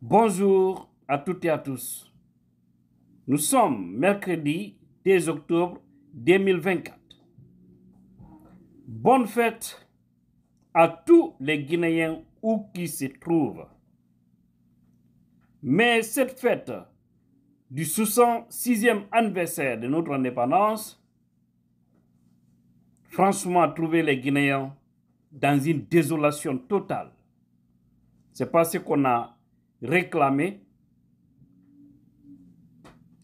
Bonjour à toutes et à tous. Nous sommes mercredi 10 octobre 2024. Bonne fête à tous les Guinéens où qu'ils se trouvent. Mais cette fête du 66e anniversaire de notre indépendance, franchement, a trouvé les Guinéens dans une désolation totale. C'est parce qu'on a réclamé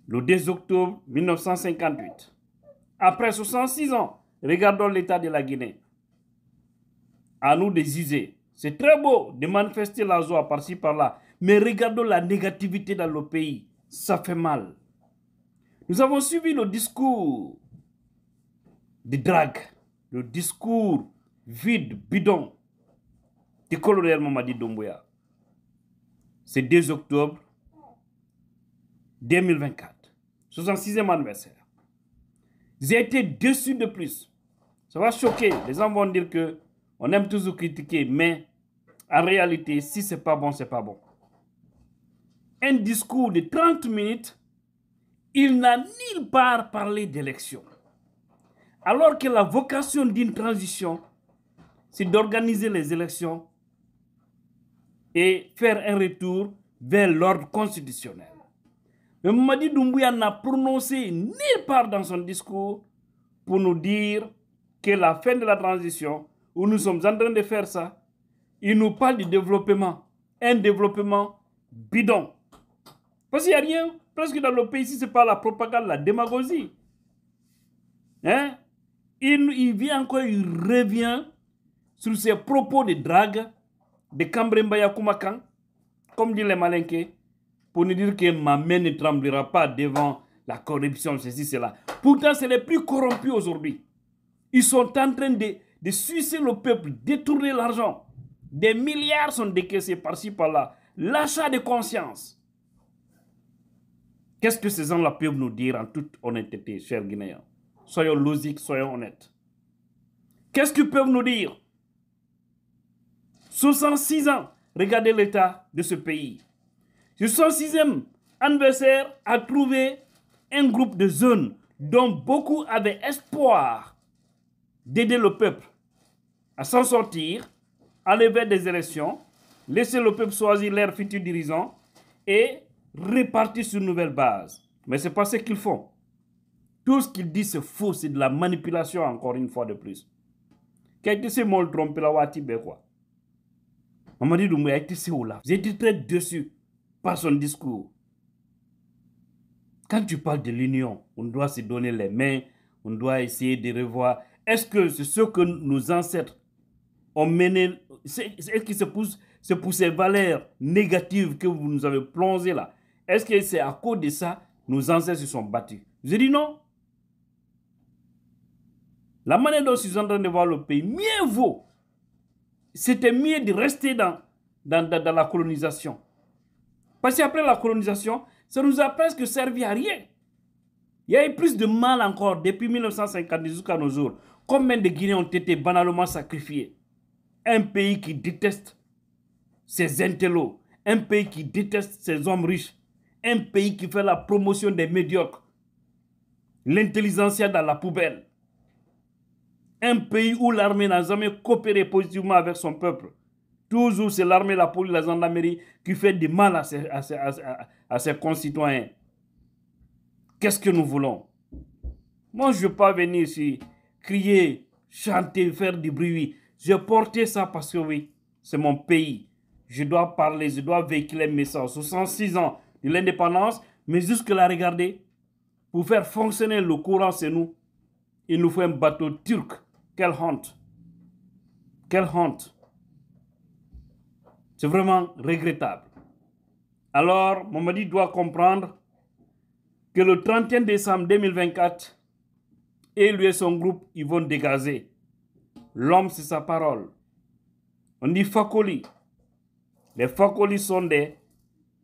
le 2 octobre 1958. Après 66 ans, regardons l'état de la Guinée. À nous de user. C'est très beau de manifester la joie par-ci par-là, mais regardons la négativité dans le pays. Ça fait mal. Nous avons suivi le discours de drague, le discours vide, bidon du colonel Mamadi Doumbouya c'est 2 octobre 2024, 66e anniversaire. J'ai été déçu de plus. Ça va choquer. Les gens vont dire que on aime toujours critiquer, mais en réalité, si c'est pas bon, c'est pas bon. Un discours de 30 minutes, il n'a nulle part parlé d'élection. Alors que la vocation d'une transition, c'est d'organiser les élections et faire un retour vers l'ordre constitutionnel. Mais Mamadi Doumbouya n'a prononcé nulle part dans son discours pour nous dire que la fin de la transition, où nous sommes en train de faire ça, il nous parle du développement, un développement bidon. Parce qu'il n'y a rien, presque dans le pays ici, c'est pas la propagande, la démagogie. Hein? Il, il vient encore, il revient sur ses propos de drague de Kambremba comme dit les malinqués pour nous dire que ma main ne tremblera pas devant la corruption, ceci, cela. Pourtant, c'est les plus corrompus aujourd'hui. Ils sont en train de, de sucer le peuple, détourner l'argent. Des milliards sont décaissés par-ci, par-là. L'achat de conscience. Qu'est-ce que ces gens-là peuvent nous dire en toute honnêteté, chers Guinéens Soyons logiques, soyons honnêtes. Qu'est-ce qu'ils peuvent nous dire 66 ans, regardez l'état de ce pays. Ce 66e anniversaire a trouvé un groupe de jeunes dont beaucoup avaient espoir d'aider le peuple à s'en sortir, à lever des élections, laisser le peuple choisir leur futur dirigeant et repartir sur une nouvelle base. Mais ce n'est pas ce qu'ils font. Tout ce qu'ils disent, c'est faux, c'est de la manipulation encore une fois de plus. Quelqu'un que mal trompé la quoi. Mamadi Doumbou J'ai été très dessus par son discours. Quand tu parles de l'union, on doit se donner les mains, on doit essayer de revoir. Est-ce que c'est ce que nos ancêtres ont mené, est-ce que c'est pour, ces valeurs négatives que vous nous avez plongées là Est-ce que c'est à cause de ça que nos ancêtres se sont battus J'ai dis non. La manière dont je suis en train de voir le pays, mieux vaut c'était mieux de rester dans, dans, dans, la colonisation. Parce qu'après la colonisation, ça nous a presque servi à rien. Il y a eu plus de mal encore depuis 1950 jusqu'à nos jours. Combien de Guinéens ont été banalement sacrifiés Un pays qui déteste ses intellos, un pays qui déteste ses hommes riches, un pays qui fait la promotion des médiocres, l'intelligentsia dans la poubelle. Un pays où l'armée n'a jamais coopéré positivement avec son peuple. Toujours, c'est l'armée, la police, la gendarmerie qui fait du mal à ses, concitoyens. Qu'est-ce que nous voulons Moi, je ne veux pas venir ici crier, chanter, faire du bruit. Je porter ça parce que oui, c'est mon pays. Je dois parler, je dois véhiculer mes sens. 66 ans de l'indépendance, mais jusque-là, regardez, pour faire fonctionner le courant, c'est nous. Il nous faut un bateau turc quelle honte. Quelle honte. C'est vraiment regrettable. Alors, Mamadi doit comprendre que le 31 décembre 2024, et lui et son groupe, ils vont dégazer. L'homme, c'est sa parole. On dit Fakoli. Les Fakoli sont des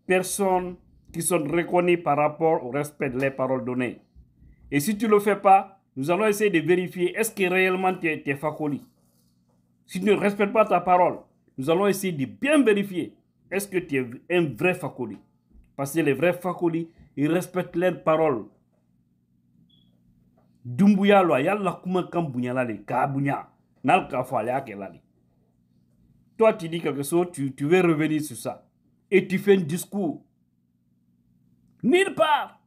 personnes qui sont reconnues par rapport au respect de les paroles données. Et si tu ne le fais pas, nous allons essayer de vérifier est-ce que réellement tu es, es facoli. Si tu ne respectes pas ta parole, nous allons essayer de bien vérifier est-ce que tu es un vrai facoli. Parce que les vrais facoli, ils respectent leur parole. Dumbuya yalla kuma nal l'ali. Toi tu dis quelque chose, tu, tu veux revenir sur ça et tu fais un discours. Nulle part,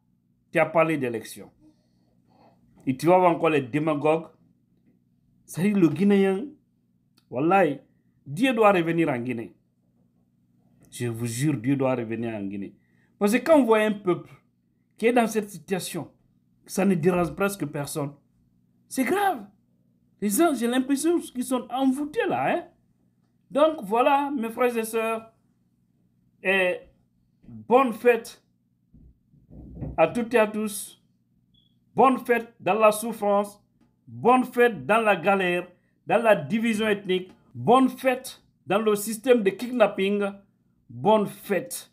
tu as parlé d'élection et tu vas encore les démagogues. C'est-à-dire le Guinéen, Voilà. Dieu doit revenir en Guinée. Je vous jure, Dieu doit revenir en Guinée. Parce que quand on voit un peuple qui est dans cette situation, ça ne dérange presque personne. C'est grave. Les gens, j'ai l'impression qu'ils sont envoûtés là. Hein. Donc voilà, mes frères et sœurs, et bonne fête à toutes et à tous bonne fête dans la souffrance, bonne fête dans la galère, dans la division ethnique, bonne fête dans le système de kidnapping, bonne fête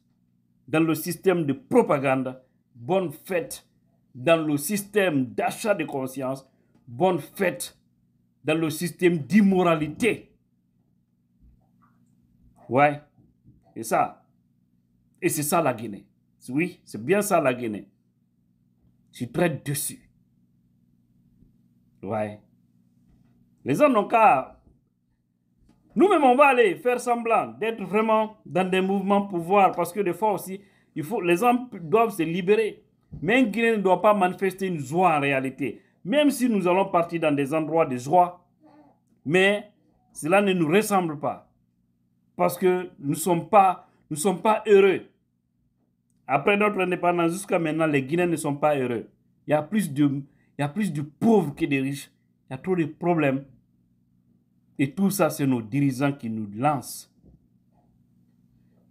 dans le système de propagande, bonne fête dans le système d'achat de conscience, bonne fête dans le système d'immoralité. Ouais, et ça. Et c'est ça la Guinée. Oui, c'est bien ça la Guinée. Je suis très Ouais. Les hommes n'ont qu'à. Nous-mêmes, on va aller faire semblant d'être vraiment dans des mouvements pouvoir parce que des fois aussi, il faut, les hommes doivent se libérer. Même un ne doit pas manifester une joie en réalité. Même si nous allons partir dans des endroits de joie, mais cela ne nous ressemble pas. Parce que nous ne sommes, sommes pas heureux. Après notre indépendance, jusqu'à maintenant, les Guinéens ne sont pas heureux. Il y a plus de, il y a plus de pauvres que de riches. Il y a trop de problèmes. Et tout ça, c'est nos dirigeants qui nous lancent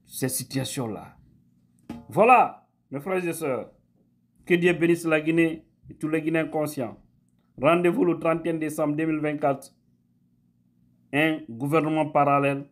ces situations-là. Voilà, mes frères et sœurs. Que Dieu bénisse la Guinée et tous les Guinéens conscients. Rendez-vous le 31 décembre 2024. Un gouvernement parallèle